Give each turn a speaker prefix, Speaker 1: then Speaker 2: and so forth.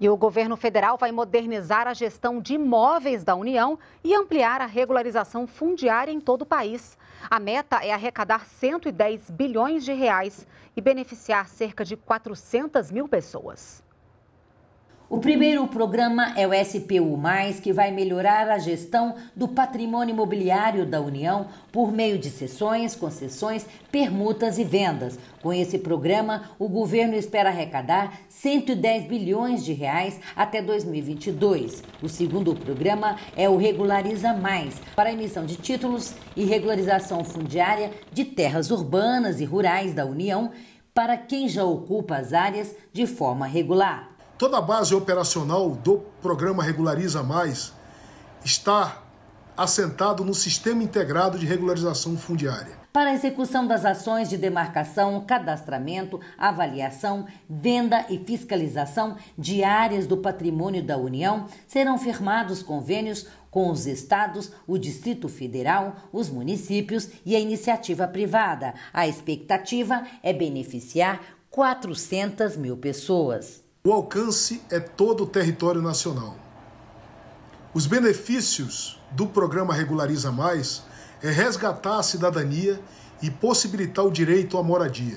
Speaker 1: E o governo federal vai modernizar a gestão de imóveis da União e ampliar a regularização fundiária em todo o país. A meta é arrecadar 110 bilhões de reais e beneficiar cerca de 400 mil pessoas. O primeiro
Speaker 2: programa é o SPU, que vai melhorar a gestão do patrimônio imobiliário da União por meio de cessões, concessões, permutas e vendas. Com esse programa, o governo espera arrecadar 110 bilhões de reais até 2022. O segundo programa é o Regulariza Mais, para emissão de títulos e regularização fundiária de terras urbanas e rurais da União para quem já ocupa as áreas de forma regular.
Speaker 3: Toda a base operacional do programa Regulariza Mais está assentado no Sistema Integrado de Regularização Fundiária.
Speaker 2: Para a execução das ações de demarcação, cadastramento, avaliação, venda e fiscalização de áreas do patrimônio da União, serão firmados convênios com os estados, o Distrito Federal, os municípios e a iniciativa privada. A expectativa
Speaker 3: é beneficiar 400 mil pessoas. O alcance é todo o território nacional. Os benefícios do programa Regulariza Mais é resgatar a cidadania e possibilitar o direito à moradia.